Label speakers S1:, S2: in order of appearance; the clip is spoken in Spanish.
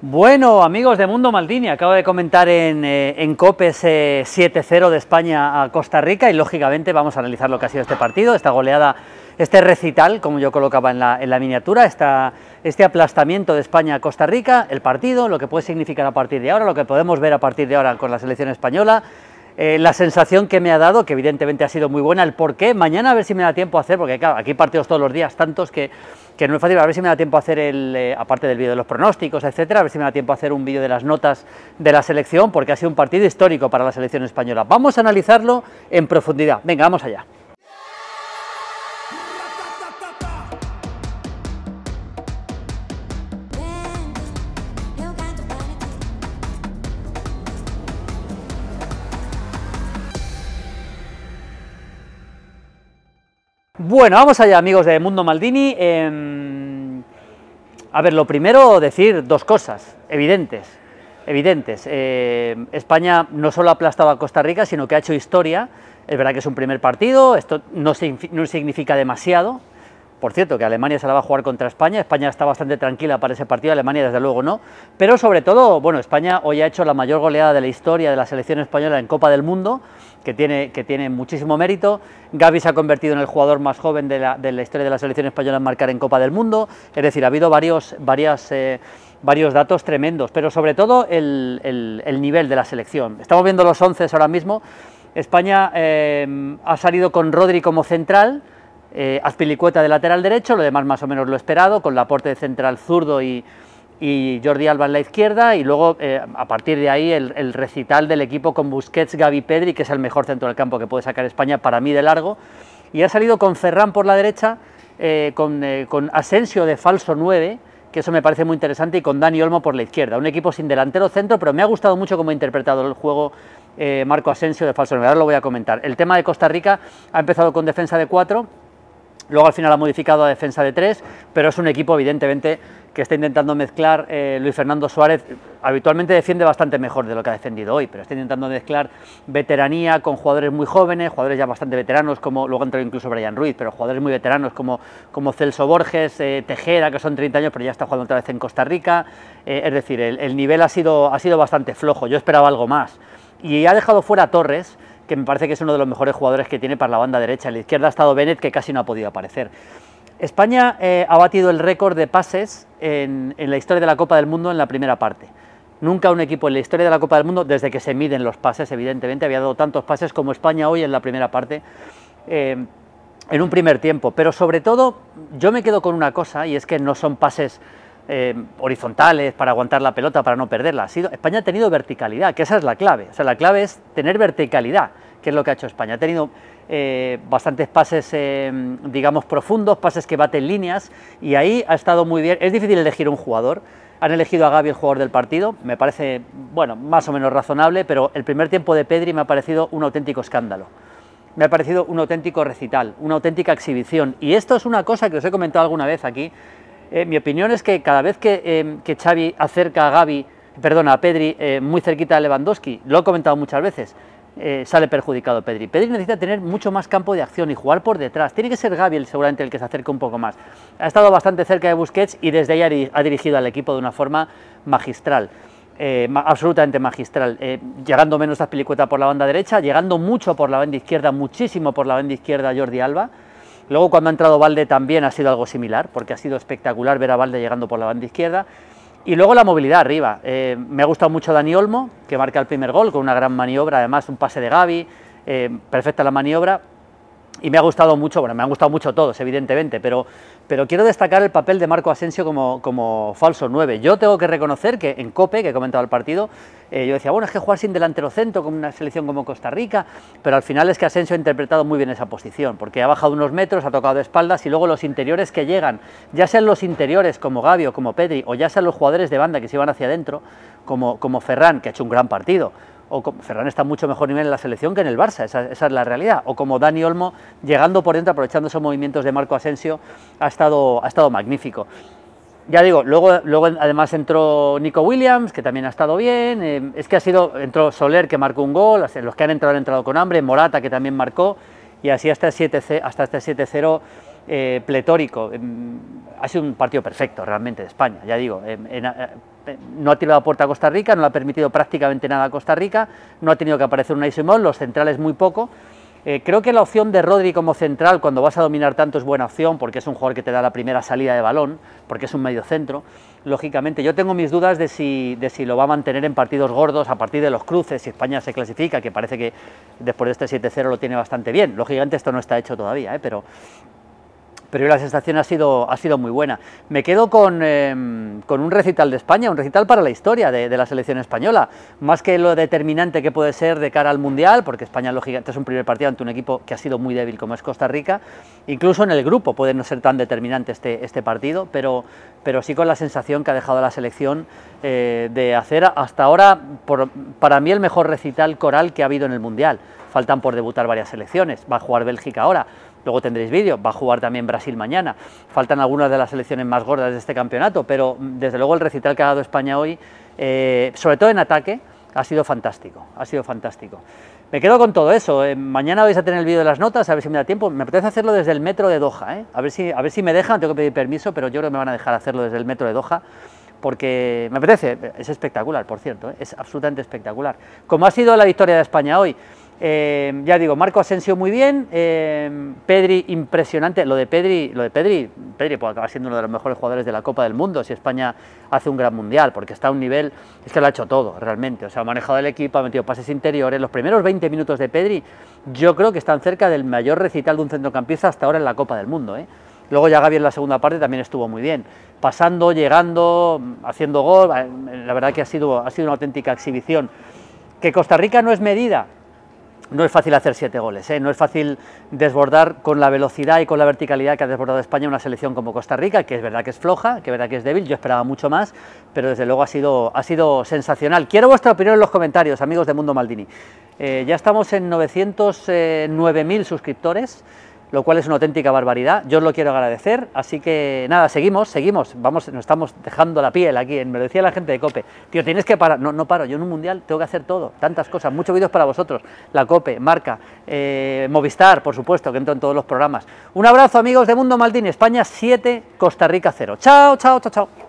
S1: Bueno, amigos de Mundo Maldini, acabo de comentar en, eh, en COPES 7-0 de España a Costa Rica y lógicamente vamos a analizar lo que ha sido este partido, esta goleada, este recital, como yo colocaba en la, en la miniatura, este aplastamiento de España a Costa Rica, el partido, lo que puede significar a partir de ahora, lo que podemos ver a partir de ahora con la selección española, eh, la sensación que me ha dado, que evidentemente ha sido muy buena, el por qué. Mañana a ver si me da tiempo a hacer, porque claro, aquí partidos todos los días, tantos que, que no es fácil, a ver si me da tiempo a hacer el, eh, aparte del vídeo de los pronósticos, etcétera, a ver si me da tiempo a hacer un vídeo de las notas de la selección, porque ha sido un partido histórico para la selección española. Vamos a analizarlo en profundidad. Venga, vamos allá. Bueno, vamos allá amigos de Mundo Maldini. Em, a ver, lo primero decir dos cosas evidentes. Evidentes. Em, España no solo ha aplastado a Costa Rica, sino que ha hecho historia. Es verdad que es un primer partido, esto no, no significa demasiado, por cierto, que Alemania se la va a jugar contra España. España está bastante tranquila para ese partido, Alemania desde luego no. Pero sobre todo, bueno, España hoy ha hecho la mayor goleada de la historia de la selección española en Copa del Mundo, que tiene, que tiene muchísimo mérito. Gaby se ha convertido en el jugador más joven de la, historia de la selección española en marcar en Copa del Mundo. Es decir, ha habido varios, varias... Eh, varios datos tremendos, pero sobre todo el, nivel de la selección. Estamos viendo los once ahora mismo. España eh, ha salido con Rodri como central, eh, Azpilicueta de lateral derecho, lo demás más o menos lo esperado, con aporte de central zurdo y, Jordi Alba en la izquierda y luego eh, a partir de ahí el, recital del equipo con Busquets, Gaby Pedri, que es el mejor centro del campo que puede sacar España para mí de largo. Y ha salido con Ferran por la derecha, eh, con, con, Asensio de falso 9, que eso me parece muy interesante, y con Dani Olmo por la izquierda. Un equipo sin delantero centro, pero me ha gustado mucho cómo ha interpretado el juego Marco Asensio de falso 9. Ahora lo voy a comentar. El tema de Costa Rica ha empezado con defensa de 4 Luego al final ha modificado a defensa de tres, pero es un equipo evidentemente que está intentando mezclar eh, Luis Fernando Suárez, habitualmente defiende bastante mejor de lo que ha defendido hoy, pero está intentando mezclar veteranía con jugadores muy jóvenes, jugadores ya bastante veteranos, como luego entró incluso Brian Ruiz, pero jugadores muy veteranos como, como Celso Borges, eh, Tejera, que son 30 años, pero ya está jugando otra vez en Costa Rica. Eh, es decir, el, nivel ha sido, ha sido bastante flojo, yo esperaba algo más. Y ha dejado fuera a Torres, que me parece que es uno de los mejores jugadores que tiene para la banda derecha. En la izquierda ha estado Bennett, que casi no ha podido aparecer. España eh, ha batido el récord de pases en, la historia de la Copa del Mundo en la primera parte. Nunca un equipo en la historia de la Copa del Mundo, desde que se miden los pases, evidentemente, había dado tantos pases como España hoy en la primera parte, eh, en un primer tiempo. Pero sobre todo, yo me quedo con una cosa, y es que no son pases eh, horizontales para aguantar la pelota, para no perderla. España ha tenido verticalidad, que esa es la clave. O sea, la clave es tener verticalidad, que es lo que ha hecho España. Ha tenido eh, bastantes pases, eh, digamos, profundos, pases que baten líneas, y ahí ha estado muy bien. Es difícil elegir un jugador. Han elegido a Gaby el jugador del partido, me parece, bueno, más o menos razonable, pero el primer tiempo de Pedri me ha parecido un auténtico escándalo me ha parecido un auténtico recital, una auténtica exhibición. Y esto es una cosa que os he comentado alguna vez aquí, eh, mi opinión es que cada vez que, eh, Xavi acerca a Gaby, perdona, a Pedri eh, muy cerquita de Lewandowski, lo he comentado muchas veces, sale perjudicado Pedri. Pedri necesita tener mucho más campo de acción y jugar por detrás. Tiene que ser Gaby el, seguramente el que se acerque un poco más. Ha estado bastante cerca de Busquets y desde ahí ha dirigido al equipo de una forma magistral. absolutamente magistral, llegando menos a Pilicueta por la banda derecha, llegando mucho por la banda izquierda, muchísimo por la banda izquierda Jordi Alba, Luego cuando ha entrado Valde también ha sido algo similar, porque ha sido espectacular ver a Valde llegando por la banda izquierda. Y luego la movilidad arriba. Eh, me ha gustado mucho Dani Olmo, que marca el primer gol con una gran maniobra, además un pase de Gaby, eh, perfecta la maniobra y me ha gustado mucho, bueno, me han gustado mucho todos, evidentemente, pero, pero quiero destacar el papel de Marco Asensio como, como falso 9. Yo tengo que reconocer que en COPE, que he comentado el partido, eh, yo decía, bueno, es que jugar sin delantero centro con una selección como Costa Rica, pero al final es que Asensio ha interpretado muy bien esa posición, porque ha bajado unos metros, ha tocado de espaldas y luego los interiores que llegan, ya sean los interiores como Gabio, como Pedri, o ya sean los jugadores de banda que se iban hacia adentro, como, como Ferran, que ha hecho un gran partido o Ferran está mucho mejor nivel en la selección que en el Barça, esa, es la realidad, o como Dani Olmo llegando por dentro, aprovechando esos movimientos de Marco Asensio, ha estado, ha estado magnífico. Ya digo, luego, luego además entró Nico Williams, que también ha estado bien, eh, es que ha sido, entró Soler que marcó un gol, los que han entrado han entrado con hambre, Morata que también marcó, y así hasta el 7 hasta este 7-0 eh, pletórico. Em, ha sido un partido perfecto realmente de España, ya digo. Em, eh, eh, no ha tirado puerta a Costa Rica, no le ha permitido prácticamente nada a Costa Rica, no ha tenido que aparecer un Isimón, los centrales muy poco. creo que la opción de Rodri como central, cuando vas a dominar tanto, es buena opción, porque es un jugador que te da la primera salida de balón, porque es un medio centro. Lógicamente, yo tengo mis dudas de si, lo va a mantener en partidos gordos a partir de los cruces, si España se clasifica, que parece que después de este 7-0 lo tiene bastante bien. Lógicamente, esto no está hecho todavía, pero pero la sensación ha sido, ha sido muy buena. Me quedo con, eh, un recital de España, un recital para la historia de, la selección española, más que lo determinante que puede ser de cara al Mundial, porque España lógicamente es un primer partido ante un equipo que ha sido muy débil como es Costa Rica, incluso en el grupo puede no ser tan determinante este, este partido, pero, pero sí con la sensación que ha dejado la selección eh, de hacer hasta ahora, para mí, el mejor recital coral que ha habido en el Mundial. Faltan por debutar varias selecciones, va a jugar Bélgica ahora Luego tendréis vídeo, va a jugar también Brasil mañana. Faltan algunas de las selecciones más gordas de este campeonato, pero mm, desde luego el recital que ha dado España hoy, eh, sobre todo en ataque, ha sido fantástico, ha sido fantástico. Me quedo con todo eso. Eh, mañana vais a tener el vídeo de las notas, a ver si me da tiempo. Me apetece hacerlo desde el metro de Doha, ¿eh? a, ver si, a ver si me dejan, tengo que pedir permiso, pero yo creo que me van a dejar hacerlo desde el metro de Doha, porque me apetece, es espectacular, por cierto, eh, es absolutamente espectacular. Como ha sido la victoria de España hoy, eh, ya digo, Marco Asensio muy bien, eh, Pedri impresionante, lo de Pedri, lo de Pedri, Pedri puede acabar siendo uno de los mejores jugadores de la Copa del Mundo si España hace un gran mundial, porque está a un nivel, es que lo ha hecho todo realmente, o sea, ha manejado el equipo, ha metido pases interiores, los primeros 20 minutos de Pedri yo creo que están cerca del mayor recital de un centrocampista hasta ahora en la Copa del Mundo, ¿eh? Luego ya Gaby en la segunda parte también estuvo muy bien, pasando, llegando, haciendo gol, la verdad que ha sido, ha sido una auténtica exhibición. Que Costa Rica no es medida, no es fácil hacer siete goles, ¿eh? no es fácil desbordar con la velocidad y con la verticalidad que ha desbordado España una selección como Costa Rica, que es verdad que es floja, que es verdad que es débil, yo esperaba mucho más, pero desde luego ha sido, ha sido sensacional. Quiero vuestra opinión en los comentarios, amigos de Mundo Maldini. Eh, ya estamos en 909.000 eh, suscriptores, lo cual es una auténtica barbaridad. Yo os lo quiero agradecer, así que nada, seguimos, seguimos, vamos, nos estamos dejando la piel aquí, me lo decía la gente de COPE, tío, tienes que parar, no, no paro, yo en un mundial tengo que hacer todo, tantas cosas, muchos vídeos para vosotros, la COPE, Marca, eh, Movistar, por supuesto, que entro en todos los programas. Un abrazo amigos de Mundo Maldini, España 7, Costa Rica 0. Chao, chao, chao, chao.